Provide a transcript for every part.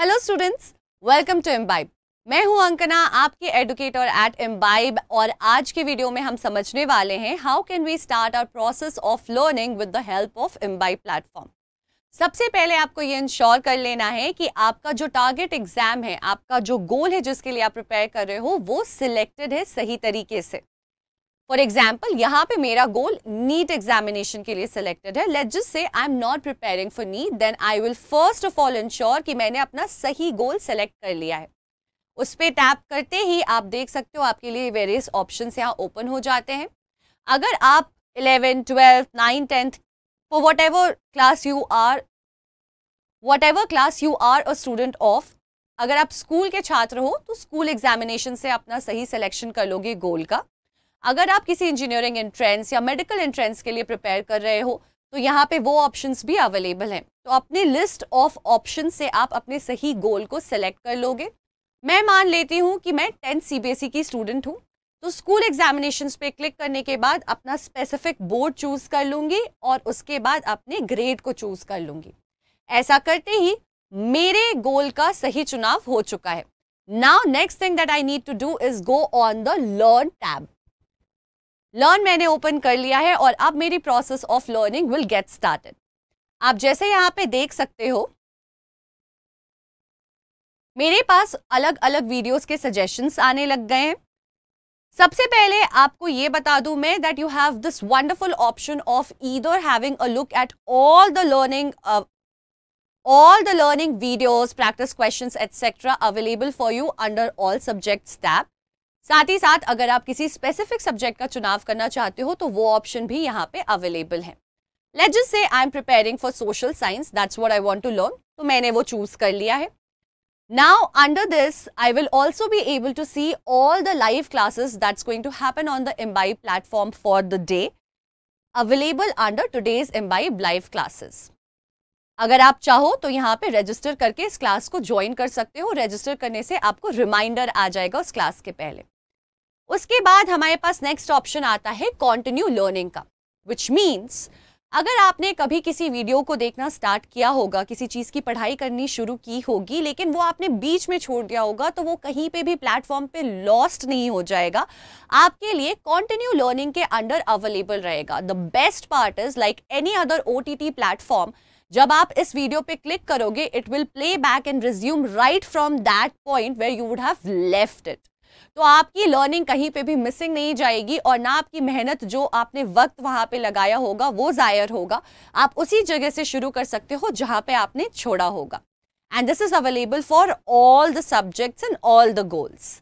Hello students welcome to Embibe मैं हूं अंकना आपके एडुकेटर एट एम्बाइब और आज के वीडियो में हम समझने वाले हैं how can we start our process of learning with the help of Embibe platform सबसे पहले आपको ये इंश्योर कर लेना है कि आपका जो टारगेट एग्जाम है आपका जो गोल है जिसके लिए आप प्रिपेयर कर रहे हो वो सिलेक्टेड है सही तरीके से फॉर एग्जाम्पल यहाँ पे मेरा गोल नीट एग्जामिनेशन के लिए सिलेक्टेड है let just say I am not preparing for NEET then I will first of all ensure कि मैंने अपना सही गोल सेलेक्ट कर लिया है उस पर टैप करते ही आप देख सकते हो आपके लिए वेरियस ऑप्शन यहाँ ओपन हो जाते हैं अगर आप eleven twelfth nine tenth for whatever class you are whatever class you are a student of अगर आप स्कूल के छात्र हो तो स्कूल एग्जामिनेशन से अपना सही सिलेक्शन कर लोगे गोल का अगर आप किसी इंजीनियरिंग एंट्रेंस या मेडिकल एंट्रेंस के लिए प्रिपेयर कर रहे हो तो यहाँ पे वो ऑप्शंस भी अवेलेबल हैं तो अपनी लिस्ट ऑफ ऑप्शन से आप अपने सही गोल को सेलेक्ट कर लोगे मैं मान लेती हूँ कि मैं टेंथ सी e की स्टूडेंट हूँ तो स्कूल एग्जामिनेशन पे क्लिक करने के बाद अपना स्पेसिफिक बोर्ड चूज कर लूँगी और उसके बाद अपने ग्रेड को चूज कर लूँगी ऐसा करते ही मेरे गोल का सही चुनाव हो चुका है now next thing that I need to do is go on the learn tab learn मैंने ओपन कर लिया है और अब मेरी process of learning will get started आप जैसे यहाँ पे देख सकते हो मेरे पास अलग अलग वीडियोस के सजेशंस आने लग गए हैं सबसे पहले आपको ये बता दूं मैं that you have this wonderful option of either having a look at all the learning all the learning videos, practice question etcetera available for you under all subject step साथ ही साथ अगर आप किसी स्पेसिफिक सब्जेक्ट का चुनाव करना चाहते हो तो वो ऑप्शन भी यहाँ पे अवेलेबल है let just say I am preparing for social science that's what I want to learn तो मैंने वो चूज कर लिया है now under this I will also be able to see all the live classes that's going to happen on the Embibe platform for the day available under today's Embibe live classes अगर आप चाहो तो यहाँ पे register करके इस class को join कर सकते हो रजिस्टर करने से आपको रिमाइंडर आ जाएगा उस क्लास के पहले उसके बाद हमारे पास नेक्स्ट ऑप्शन आता है कॉन्टिन्यू लर्निंग का विच मीन्स अगर आपने कभी किसी वीडियो को देखना स्टार्ट किया होगा किसी चीज़ की पढ़ाई करनी शुरू की होगी लेकिन वो आपने बीच में छोड़ दिया होगा तो वो कहीं पे भी प्लेटफॉर्म पे लॉस्ट नहीं हो जाएगा आपके लिए कॉन्टिन्यू लर्निंग के अंडर अवेलेबल रहेगा the best part is like any other O T platform जब आप इस वीडियो पे क्लिक करोगे it will play back and resume right from that point where you would have left it तो आपकी learning कहीं पे भी मिसिंग नहीं जाएगी और ना आपकी मेहनत जो आपने वक्त वहां पे लगाया होगा वो ज़ायर होगा आप उसी जगह से शुरू कर सकते हो जहां पे आपने छोड़ा होगा and this is available for all the subjects and all the goals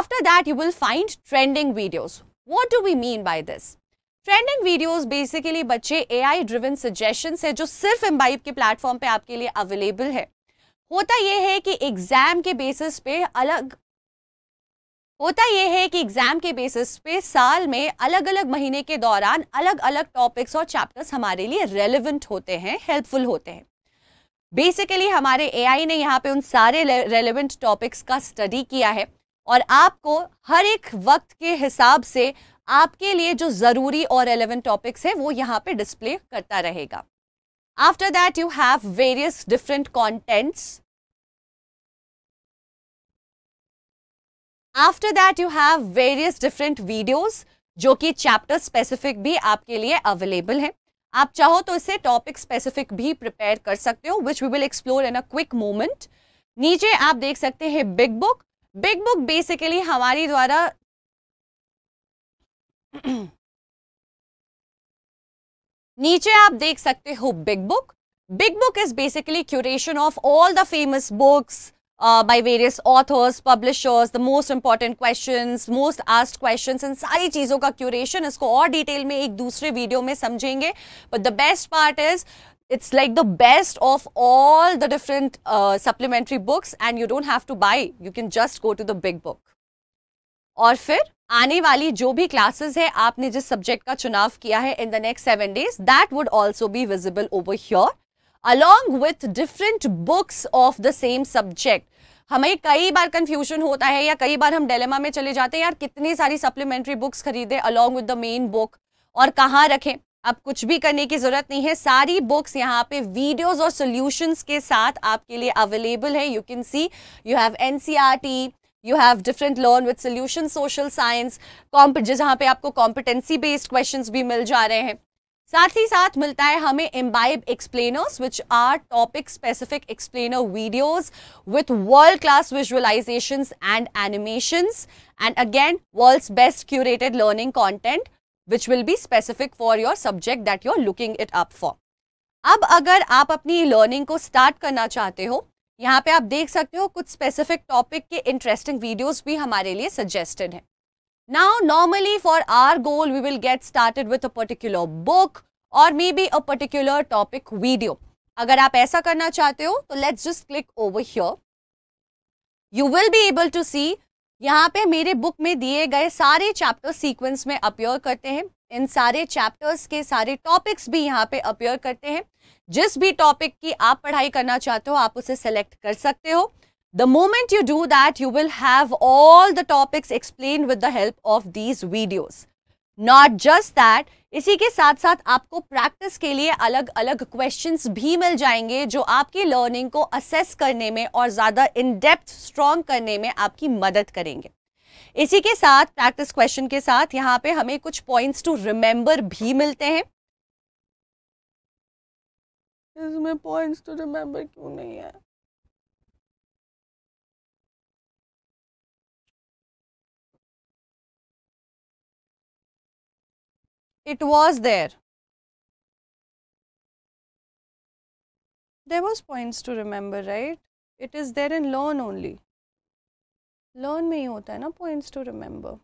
after that you will find trending videos what do we mean by this trending videos basically बच्चे एआई ड्रिवन सजेशन है जो सिर्फ imbibe के platform पे आपके लिए available है होता यह है कि एग्जाम के बेसिस पे अलग होता यह है कि एग्जाम के बेसिस पे साल में अलग अलग महीने के दौरान अलग अलग टॉपिक्स और चैप्टर्स हमारे लिए रेलिवेंट होते हैं हेल्पफुल होते हैं बेसिकली हमारे एआई ने यहाँ पे उन सारे रेलिवेंट टॉपिक्स का स्टडी किया है और आपको हर एक वक्त के हिसाब से आपके लिए जो ज़रूरी और रेलिवेंट टॉपिक्स है वो यहाँ पे डिस्प्ले करता रहेगा after that you have various different contents after that you have various different videos जो कि चैप्टर स्पेसिफिक भी आपके लिए अवेलेबल है आप चाहो तो इसे टॉपिक स्पेसिफिक भी प्रिपेयर कर सकते हो which we will explore in a quick moment नीचे आप देख सकते हैं big book big book basically हमारी द्वारा नीचे आप देख सकते हो big book big book is basically curation of all the famous books by various authors publishers the most important question most asked question इन सारी चीज़ों का क्यूरेशन इसको और डिटेल में एक दूसरे वीडियो में समझेंगे but the best part is it's like the best of all the different supplementary books and you don't have to buy you can just go to the big book और फिर आने वाली जो भी क्लासेस है आपने जिस सब्जेक्ट का चुनाव किया है in the next seven days that would also be visible over here along with different books of the same subject हमें कई बार कंफ्यूजन होता है या कई बार हम डेलेमा में चले जाते हैं यार कितनी सारी सप्लीमेंट्री बुक्स खरीदे along with the main book और कहाँ रखें अब कुछ भी करने की जरूरत नहीं है सारी बुक्स यहाँ पे वीडियोस और सॉल्यूशंस के साथ आपके लिए अवेलेबल है you can see you have NCERT you have different learn with solution social science जहाँ पे आपको कॉम्पिटेंसी बेस्ड क्वेश्चन भी मिल जा रहे हैं साथ ही साथ मिलता है हमें Embibe explainers which are topic specific explainer videos with world class visualization and animations and again world best curated learning content which will be specific for your subject that you are looking it up for अब अगर आप अपनी learning को start करना चाहते हो यहाँ पे आप देख सकते हो कुछ स्पेसिफिक टॉपिक के इंटरेस्टिंग वीडियोस भी हमारे लिए सजेस्टेड हैं now normally for our goal we will get started with a particular book और maybe a particular topic video अगर आप ऐसा करना चाहते हो तो let's just click over here you will be able to see यहाँ पे मेरे बुक में दिए गए सारे चैप्टर सीक्वेंस में अपियर करते हैं इन सारे चैप्टर्स के सारे टॉपिक्स भी यहाँ पे अपियर करते हैं जिस भी टॉपिक की आप पढ़ाई करना चाहते हो आप उसे सेलेक्ट कर सकते हो the moment you do that you will have all the topics explain with the help of these videos not just that इसी के साथ साथ आपको प्रैक्टिस के लिए अलग अलग क्वेश्चंस भी मिल जाएंगे जो आपकी लर्निंग को असेस करने में और ज़्यादा इन डेप्थ स्ट्रॉन्ग करने में आपकी मदद करेंगे इसी के साथ प्रैक्टिस क्वेश्चन के साथ यहाँ पे हमें कुछ पॉइंट्स टू रिमेंबर भी मिलते हैं में पॉइंट्स तो रिमेम्बर क्यों नहीं है it was there there was points to remember right it is there in learn only learn में ही होता है ना पॉइंट्स टू रिमेंबर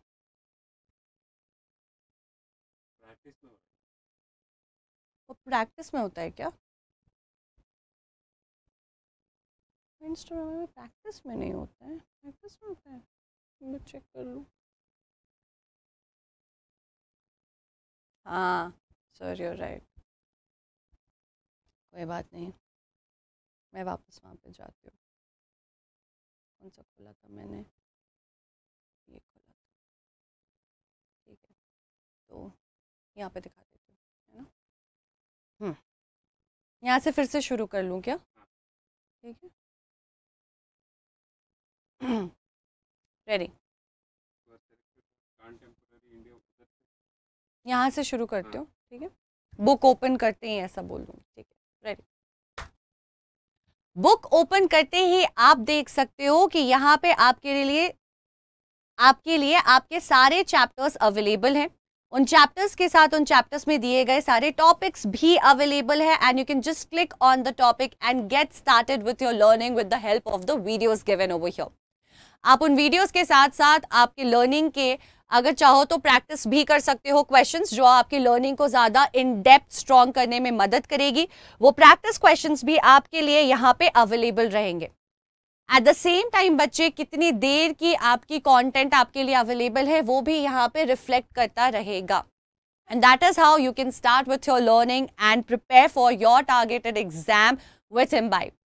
प्रैक्टिस में होता है क्या इवेंट्स में प्रैक्टिस में नहीं होता है प्रैक्टिस में होता है मैं चेक कर लूँ हाँ सर यू राइट कोई बात नहीं मैं वापस वहाँ पे जाती हूँ कौन सा खोला था मैंने ये खोला था ठीक है तो यहाँ पे दिखा देती हूँ है ना हम्म यहाँ से फिर से शुरू कर लूँ क्या हाँ। ठीक है रेडी यहाँ से शुरू करते हो हाँ। ठीक है बुक ओपन करते ही ऐसा बोल दूंगी ठीक है रेडी बुक ओपन करते ही आप देख सकते हो कि यहाँ पे आपके लिए आपके लिए आपके सारे चैप्टर्स अवेलेबल हैं उन चैप्टर्स के साथ उन चैप्टर्स में दिए गए सारे टॉपिक्स भी अवेलेबल है and you can just click on the topic and get started with your learning with the help of the videos given over here आप उन वीडियोस के साथ साथ आपके लर्निंग के अगर चाहो तो प्रैक्टिस भी कर सकते हो क्वेश्चंस जो आपकी लर्निंग को ज़्यादा इन डेप्थ स्ट्रॉन्ग करने में मदद करेगी वो प्रैक्टिस क्वेश्चंस भी आपके लिए यहाँ पे अवेलेबल रहेंगे एट द सेम टाइम बच्चे कितनी देर की आपकी कॉन्टेंट आपके लिए अवेलेबल है वो भी यहाँ पे रिफ्लेक्ट करता रहेगा and that is how you can start with your learning and prepare for your targeted exam with imbibe